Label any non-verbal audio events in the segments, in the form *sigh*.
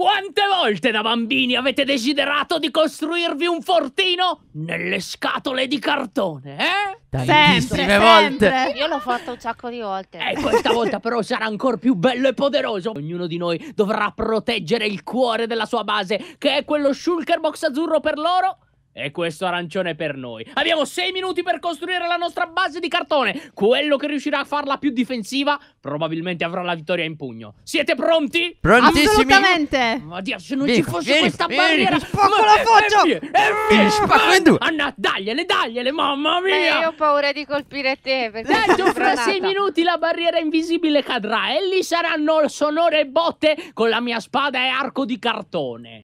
Quante volte da bambini avete desiderato di costruirvi un fortino nelle scatole di cartone, eh? Tantissime sempre, volte. Sempre. Io l'ho fatto un sacco di volte. E eh, questa volta però sarà ancora più bello e poderoso. Ognuno di noi dovrà proteggere il cuore della sua base, che è quello shulker box azzurro per loro e questo arancione è per noi. Abbiamo sei minuti per costruire la nostra base di cartone. Quello che riuscirà a farla più difensiva probabilmente avrà la vittoria in pugno. Siete pronti? Prontissimi? Assolutamente. Ma Dio, se non vieni, ci fosse vieni, questa vieni, barriera... Vieni, spacco la faccia! E via, e spacco in due! Anna, dagliele, dagliele, mamma mia! Beh, io ho paura di colpire te perché... Tanto fra sei minuti la barriera invisibile cadrà e lì saranno sonore botte con la mia spada e arco di cartone.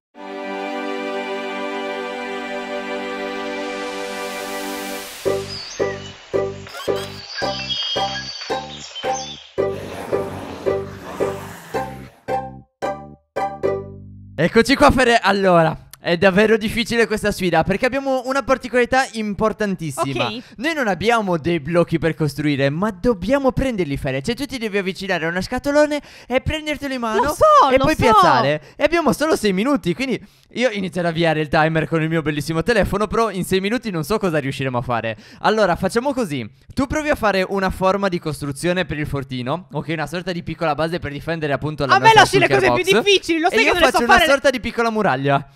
Eccoci qua per... Allora, è davvero difficile questa sfida perché abbiamo una particolarità importantissima. Ok. Noi non abbiamo dei blocchi per costruire, ma dobbiamo prenderli Fede. Cioè tu ti devi avvicinare a una scatolone e prendertelo in mano Lo so, e lo poi so. piazzare. E abbiamo solo sei minuti, quindi io inizierò a avviare il timer con il mio bellissimo telefono, però in sei minuti non so cosa riusciremo a fare. Allora, facciamo così. Tu provi a fare una forma di costruzione per il fortino, ok, una sorta di piccola base per difendere appunto la a nostra A me lasci le cose box. più difficili, lo sai e che io non faccio so una fare. sorta di piccola muraglia.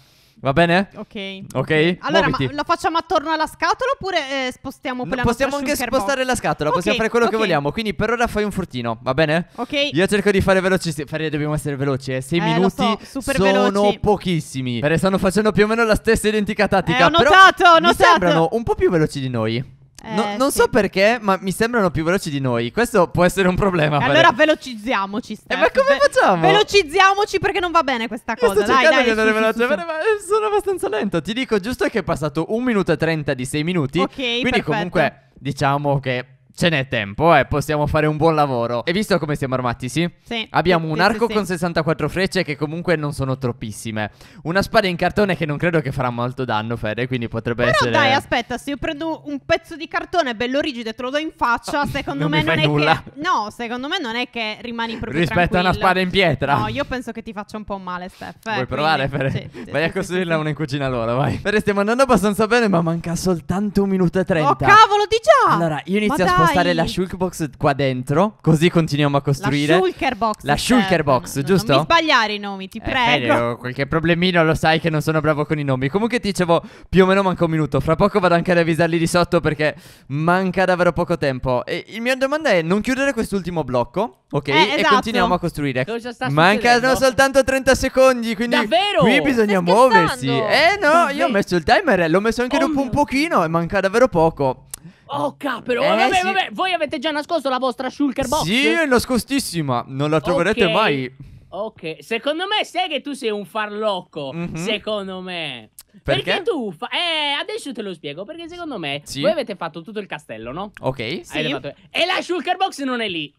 Va bene? Ok. Ok. Allora, Muoviti. ma la facciamo attorno alla scatola oppure eh, spostiamo quella no, Possiamo anche spostare box. la scatola, okay, possiamo fare quello okay. che vogliamo. Quindi per ora fai un furtino, va bene? Ok. Io cerco di fare veloci. Fare, dobbiamo essere veloci, eh. 6 eh, minuti so, sono veloci. pochissimi. Però stanno facendo più o meno la stessa identica tattica. Eh, ho notato, ho notato. Mi sembrano un po' più veloci di noi. No, eh, non sì. so perché, ma mi sembrano più veloci di noi. Questo può essere un problema. Allora velocizziamoci. E Eh, ma come facciamo? Velocizziamoci perché non va bene questa cosa. Io sto dai, dai, di andare veloce, ma eh, sono abbastanza lento. Ti dico giusto che è passato 1 minuto e 30 di 6 minuti. Ok. Quindi perfetto. comunque diciamo che ce n'è tempo, eh, possiamo fare un buon lavoro. E visto come siamo armati, sì? Sì. Abbiamo sì, un arco sì, con 64 frecce che comunque non sono troppissime. Una spada in cartone che non credo che farà molto danno, Fede, quindi potrebbe Però essere... dai, aspetta, se io prendo un pezzo di cartone bello rigido e te lo do in faccia, secondo non me non è nulla. che... No, secondo me non è che rimani proprio Rispetto a una spada in pietra. No, io penso che ti faccia un po' male, Steph. Eh, Vuoi quindi... provare, Fede? vai a costruirla una in cucina loro, vai. Fede, stiamo andando abbastanza bene, ma manca soltanto un minuto e trenta. Oh, cavolo, di già! Allora, io inizio a spostare spostare la shulk box qua dentro. Così continuiamo a costruire. La shulker box. La shulker box, no, giusto? Non mi sbagliare i nomi, ti eh, prego. Eh, qualche problemino lo sai che non sono bravo con i nomi. Comunque ti dicevo, più o meno manca un minuto. Fra poco vado anche ad avvisarli di sotto perché manca davvero poco tempo. E il mio domanda è non chiudere quest'ultimo blocco, ok? Eh, esatto. E continuiamo a costruire. Mancano soltanto 30 secondi, quindi davvero? qui bisogna muoversi. Eh no, davvero? io ho messo il timer, l'ho messo anche oh dopo mio. un pochino e manca davvero poco. Oh, capero! Eh, vabbè, sì. vabbè, voi avete già nascosto la vostra shulker box? Sì, è nascostissima, non la troverete okay. mai. Ok, secondo me sai che tu sei un farlocco, mm -hmm. secondo me. Perché? Perché tu fa... Eh, adesso te lo spiego, perché secondo me sì. voi avete fatto tutto il castello, no? Ok. Sì. Fatto... E la shulker box non è lì.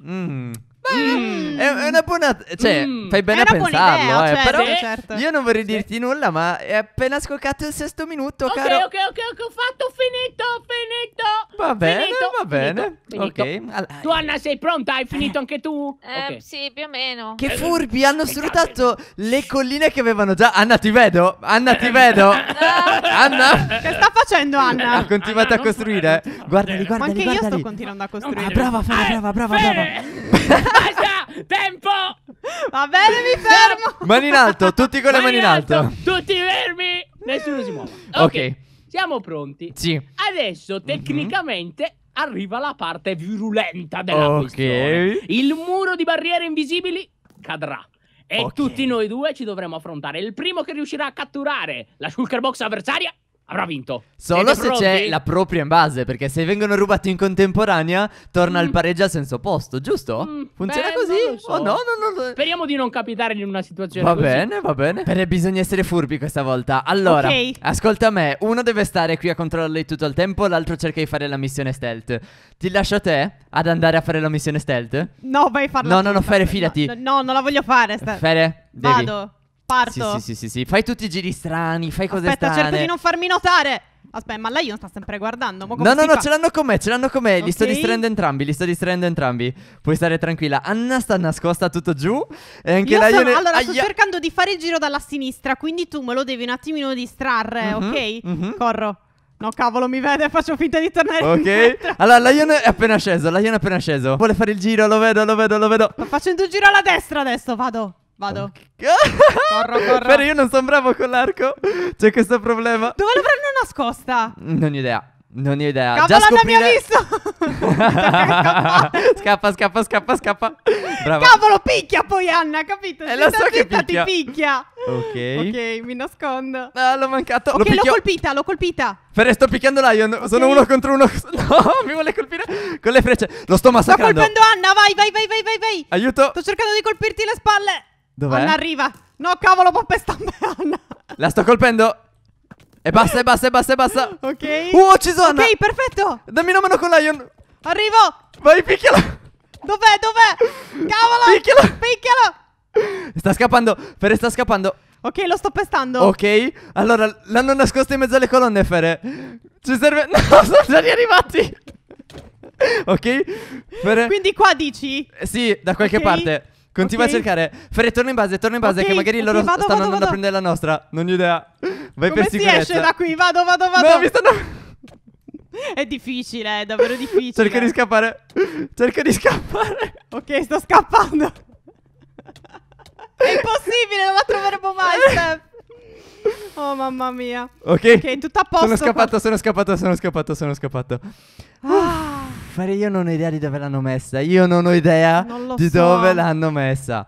Mm. Mm. È, una buona. Cioè, mm. fai bene a pensarlo. Idea, eh, cioè, però sì, certo. io non vorrei dirti nulla, ma è appena scoccato il sesto minuto, ok, caro. Ok, ok, ok, ho fatto, ho finito, ho finito. Va bene, finito, va bene. Finito, finito. Okay. Allora, Duanna, sei pronta? Hai finito anche tu? Eh, okay. sì, più o meno. Che eh, furbi, hanno eh, sfruttato eh, le colline che avevano già. Anna, ti vedo. Anna, ti vedo. *laughs* Anna. Che sta facendo Anna? Ha continuato Anna, a costruire. So. Guarda, guardali, Ma anche guardali. io sto continuando a costruire. Ah, brava, fai, brava, brava, brava. Basta, tempo. Va bene, mi fermo. Mani in alto, tutti con le mani, mani in alto. alto. Tutti fermi. Nessuno si muove. Ok. okay. Siamo pronti. Sì. Adesso mhm. tecnicamente mm -hmm arriva la parte virulenta della okay. questione. Il muro di barriere invisibili cadrà. E okay. tutti noi due ci dovremo affrontare. Il primo che riuscirà a catturare la shulker box avversaria avrà vinto. Solo se c'è la propria in base, perché se vengono rubati in contemporanea, torna mm. il pareggio a senso opposto, giusto? Mm, Funziona beh, così? So. Oh, no, no, no, Speriamo di non capitare in una situazione va così. bene, va bene. Però bisogna essere furbi questa volta. Allora, okay. ascolta me, uno deve stare qui a controllare tutto il tempo, l'altro cerca di fare la missione stealth. Ti lascio a te ad andare a fare la missione stealth? No, vai a farla. No, no, no, Fere, fidati. No, no, non la voglio fare. Sta... Fere, devi. Vado. Parto. Sì, sì, sì, sì, sì. Fai tutti i giri strani, fai cose Aspetta, strane. cerco di non farmi notare. Aspetta, ma lei non sta sempre guardando. no, no, no, fa? ce l'hanno con me, ce l'hanno con me. Okay. Li sto distraendo entrambi, li sto distraendo entrambi. Puoi stare tranquilla. Anna sta nascosta tutto giù. E anche Io lei. Sono... Ne... Allora, Aia. sto cercando di fare il giro dalla sinistra, quindi tu me lo devi un attimino distrarre, mm -hmm, ok? Mm -hmm. Corro. No, cavolo, mi vede, faccio finta di tornare Ok. Indietro. Allora, Lion è appena sceso, Lion è appena sceso. Vuole fare il giro, lo vedo, lo vedo, lo vedo. Sto facendo un giro alla destra adesso, vado. Vado. *laughs* corro, corro. Però io non sono bravo con l'arco. C'è questo problema. Dove l'avranno nascosta? Non ho idea. Non ho idea. Cavolo, Già scoprire... mi ha visto. *laughs* scappa, scappa, scappa, scappa. Brava. Cavolo, picchia poi Anna, capito? È eh, la so che picchia. ti picchia. Ok. Ok, mi nascondo. Ah, l'ho mancato. Ok, l'ho, l'ho colpita, l'ho colpita. Ferre, sto picchiando Lion. Okay. Sono uno contro uno. *laughs* No, mi vuole colpire con le frecce. Lo sto massacrando. Sto colpendo Anna, vai, vai, vai, vai, vai. Aiuto. Sto cercando di colpirti le spalle. Dov'è? Anna arriva. No, cavolo, pompe stampe, Anna. La sto colpendo. E basta, e basta, e basta, e basta. Ok. Uh, ho ucciso Anna. Ok, perfetto. Dammi una mano con l'Ion. Arrivo. Vai, picchiala. Dov'è, dov'è? Cavolo. Picchiala. Picchiala. Sta scappando. Fere sta scappando. Ok, lo sto pestando. Ok. Allora, l'hanno nascosto in mezzo alle colonne, Fere. Ci serve... *laughs* No, sono già arrivati. ok. Fere... Quindi qua dici? Eh, sì, da qualche okay. parte. Continua okay. a cercare. Ferre, torna in base, torna in base. Okay, che magari okay, loro vado, stanno vado, andando vado. a prendere la nostra. Non ho idea. Vai Come per sicurezza. Come si esce da qui? Vado, vado, vado. No, mi stanno... *laughs* È difficile, è davvero difficile. Cerca di scappare. Cerca di scappare. Ok, sto scappando. È impossibile, non la troveremo mai, *laughs* Steph. Oh mamma mia. Ok. Ok, tutto a posto. Sono scappato, sono scappato, sono scappato, sono scappato. Ah. Fare io non ho idea di dove l'hanno messa. Io non ho idea non di so. dove l'hanno messa.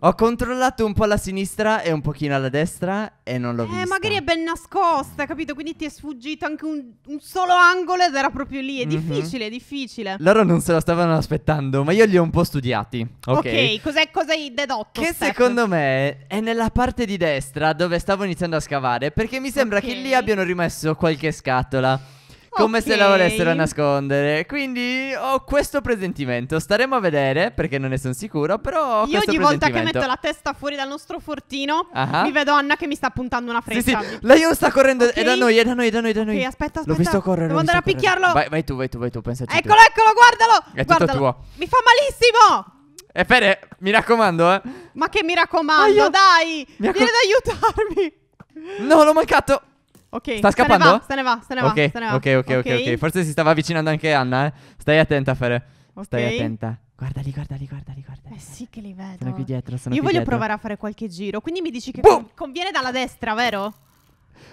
Ho controllato un po' alla sinistra e un pochino alla destra e non l'ho eh, vista. Eh, magari è ben nascosta, capito? Quindi ti è sfuggito anche un, un solo angolo ed era proprio lì. È mm-hmm. difficile, è difficile. Loro non se lo stavano aspettando, ma io li ho un po' studiati. Ok, okay cos'è, cosa hai dedotto? Che Steph? secondo me è nella parte di destra dove stavo iniziando a scavare, perché mi sembra okay. che lì abbiano rimesso qualche scatola. Come okay. se la volessero nascondere. Quindi ho questo presentimento. Staremo a vedere perché non ne sono sicuro. Però. ho Io ogni volta che metto la testa fuori dal nostro fortino, uh-huh. mi vedo Anna che mi sta puntando una freccia. Sì, sì. La Ion sta correndo. Okay. È da noi, è da noi, è da noi, è da noi. Okay, aspetta, aspetta. L'ho visto correre. Devo andare a picchiarlo. Vai, vai, tu, vai tu, vai tu. Pensaci. Eccolo, tu. eccolo, guardalo. È tutto tuo. Mi fa malissimo. E eh, Fede, mi raccomando, eh. Ma che mi raccomando, Aio. dai. Mi raccom- vieni ad aiutarmi. No, l'ho mancato. Ok. Sta scappando? Se ne va, se ne va, Okay. Se ne va. Okay, okay, ok, ok, ok. Forse si stava avvicinando anche Anna, eh. Stai attenta, Fere. Stai attenta. guarda guardali, guarda guardali. Eh sì che li vedo. Sono qui dietro, sono Io qui voglio provare a fare qualche giro, quindi mi dici che Boom! conviene dalla destra, vero?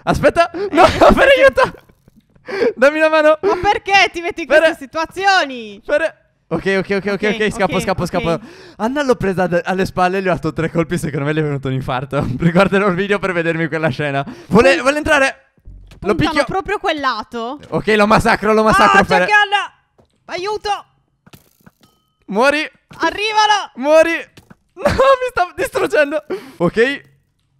Aspetta, no, eh, *laughs* Fere, aiuto! Dammi una mano! Ma perché ti metti in Fere. queste situazioni? Fere... Ok, ok, ok, ok, ok, scappo, scappo, scappo. Anna l'ho presa alle spalle, gli ho fatto tre colpi, secondo me gli è venuto un infarto. *laughs* Riguarderò il video per vedermi quella scena. Vuole, vuole entrare? puntano lo picchio... proprio quel lato. Ok, lo massacro, lo massacro. Ah, Fer... Aiuto! Muori! Arrivalo! Muori! No, mi sta distruggendo! Ok.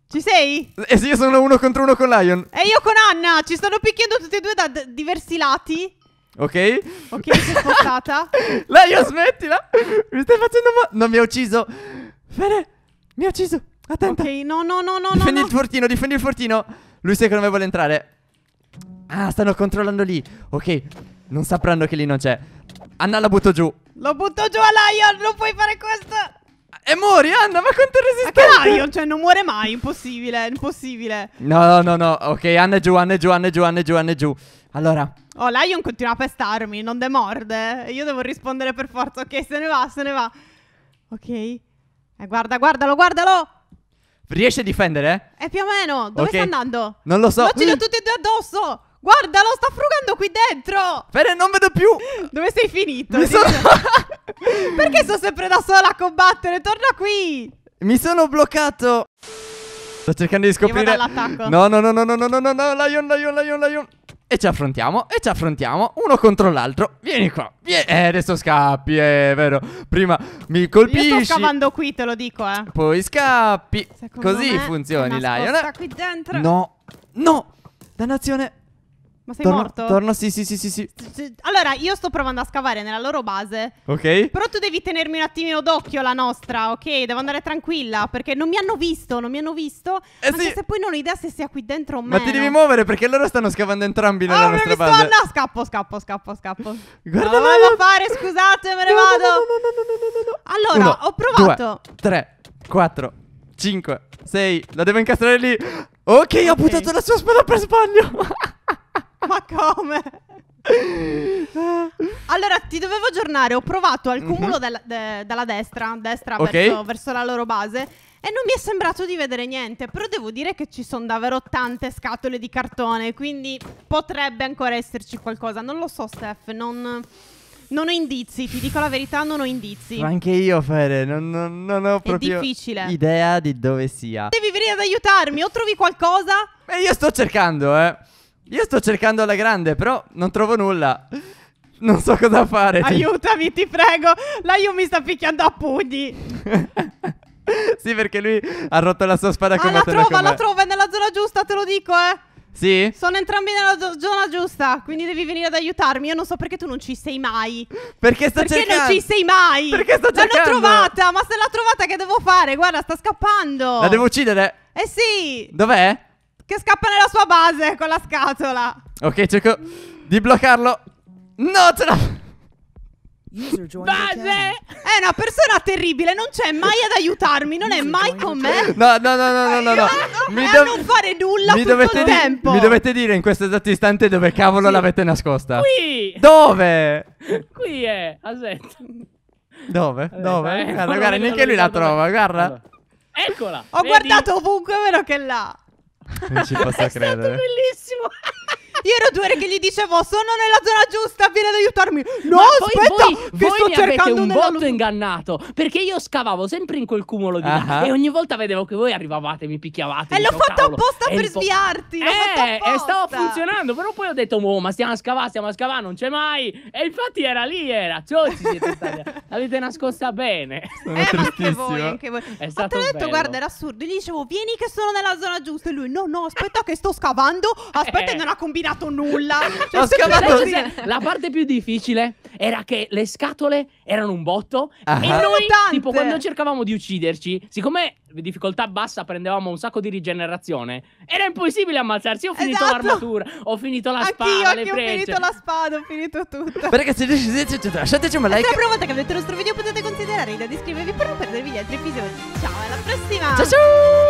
Ci sei? Eh sì, io sono uno contro uno con Lion. E io con Anna! Ci stanno picchiando tutti e due da diversi lati. Ok? Ok, si è spostata. *laughs* Lion, smettila! Mi stai facendo male. Non mi ha ucciso! Fede, mi ha ucciso! Attenta! Ok, no, no, no, no, Difendi no. il fortino, difendi il fortino! Lui secondo me vuole entrare. Ah, stanno controllando lì. Ok, non sapranno che lì non c'è. Anna, la butto giù. Lo butto giù a Lion, non puoi fare questo. E muori, Anna, ma quanto resistente. Anche Lion, cioè non muore mai, impossibile, impossibile. No, no, no, no. Ok, Anna è giù, Anna è giù, Anna è giù, Anna è giù, Anna è giù. Allora. Oh, Lion continua a pestarmi, non demorde. Io devo rispondere per forza. Ok, se ne va, se ne va. Ok. Eh, guarda, guardalo, guardalo. Riesce a difendere? È più o meno. Dove okay. sta andando? Non lo so. Ma Lo ci mm. tutti e due addosso. Guarda, lo sta frugando qui dentro! Bene, non vedo più! Dove sei finito? Mi sono... *laughs* Perché sto sempre da sola a combattere? Torna qui! Mi sono bloccato! Sto cercando di scoprire... No, no, no, no, no, no, no, no, no, Lion, Lion, Lion, Lion! E ci affrontiamo, e ci affrontiamo, uno contro l'altro. Vieni qua. Vieni. Eh, adesso scappi, è vero. Prima mi colpisci. Io sto scavando qui, te lo dico, eh. Poi scappi. Secondo Così funzioni, Lion. qui dentro. No, no, dannazione. Ma sei Torno- morto? Torno, sì, sì, sì, sì, sì. Allora, io sto provando a scavare nella loro base. Ok. Però tu devi tenermi un attimino d'occhio la nostra, ok? Devo andare tranquilla perché non mi hanno visto, non mi hanno visto. Eh anche sì. se poi non ho idea se sia qui dentro o meno. Ma ti devi muovere perché loro stanno scavando entrambi nella oh, nostra base. Oh, no, scappo, scappo, scappo, scappo. Guarda, ma volevo no, fare, scusate, me ne no, vado. No, no, no, no, no, no. Allora, Uno, ho provato. Due, tre, quattro, cinque, sei. La devo incastrare lì. Ok, okay. ho buttato la sua spada per sbaglio. *laughs* *laughs* Ma come? allora ti dovevo aggiornare. Ho provato al cumulo mhm. della- de- dalla destra, destra Ok. verso, verso la loro base. E non mi è sembrato di vedere niente. Però devo dire che ci sono davvero tante scatole di cartone. Quindi potrebbe ancora esserci qualcosa. Non lo so, Steph. Non, non ho indizi. Ti dico la verità, non ho indizi. Ma anche io, Fede, non, non- non ho proprio difficile. idea di dove sia. Devi venire ad aiutarmi. O trovi qualcosa. E eh, io sto cercando, eh. Io sto cercando la grande, però non trovo nulla. Non so cosa fare. Aiutami, ti prego. La io mi sta picchiando a pugni. *laughs* sì, perché lui ha rotto la sua spada ah, la trova, la trova, è nella zona giusta, te lo dico, eh. Sì? Sono entrambi nella do- zona giusta, quindi devi venire ad aiutarmi. Io non so perché tu non ci sei mai. Perché sto perché cercando? Perché non ci sei mai? Perché sto cercando? L'hanno trovata, ma se l'ha trovata che devo fare? Guarda, sta scappando. La devo uccidere? Eh sì. Dov'è? Che scappa nella sua base con la scatola. Ok, cerco di bloccarlo. No, ce l'ho. Base! È una eh, persona terribile, non c'è mai ad aiutarmi, non è mai con me. No, no, no, no, no, no. no. Mi do- non fare nulla mi tutto il tempo. Mi dovete dire in questo esatto istante dove cavolo sì. l'avete nascosta. Qui! Dove? Qui è, aspetta. Dove? Vabbè, dove? Eh, guarda, guarda, *laughs* neanche lui la trova, guarda. Eccola! Ho vedi? guardato ovunque, vero che là. Tipo essa creda. Né? Io ero due ore che gli dicevo: Sono nella zona giusta, vieni ad aiutarmi. No, Ma aspetta, voi, voi, voi sto cercando un botto luce. ingannato. Perché io scavavo sempre in quel cumulo di uh -huh. E ogni volta vedevo che voi arrivavate, mi picchiavate. E l'ho fatto apposta per sviarti. Eh, e stava funzionando. Però poi ho detto: Oh ma stiamo a scavare, stiamo a scavare, non c'è mai. E infatti era lì, era. Ciocci siete stati. *laughs* L'avete nascosta bene. Eh, sono eh, anche voi, anche voi. È ma detto, bello. guarda, era assurdo. Gli dicevo: Vieni che sono nella zona giusta. E lui: No, no, aspetta, che sto scavando. Aspetta, eh. non ha combinato scavato nulla. Cioè, ho scavato così. La parte più difficile era che le scatole erano un botto uh -huh. e ah. noi, tipo, quando cercavamo di ucciderci, siccome difficoltà bassa prendevamo un sacco di rigenerazione, era impossibile ammazzarsi. Ho finito esatto. l'armatura, ho finito la Anch'io, spada, anch'io ho finito la spada, ho finito tutto. Perché se decidete, lasciateci un like. Se la prima volta che vedete il nostro video potete considerare di iscrivervi per non perdervi gli altri episodi. Ciao, alla prossima! Ciao ciao!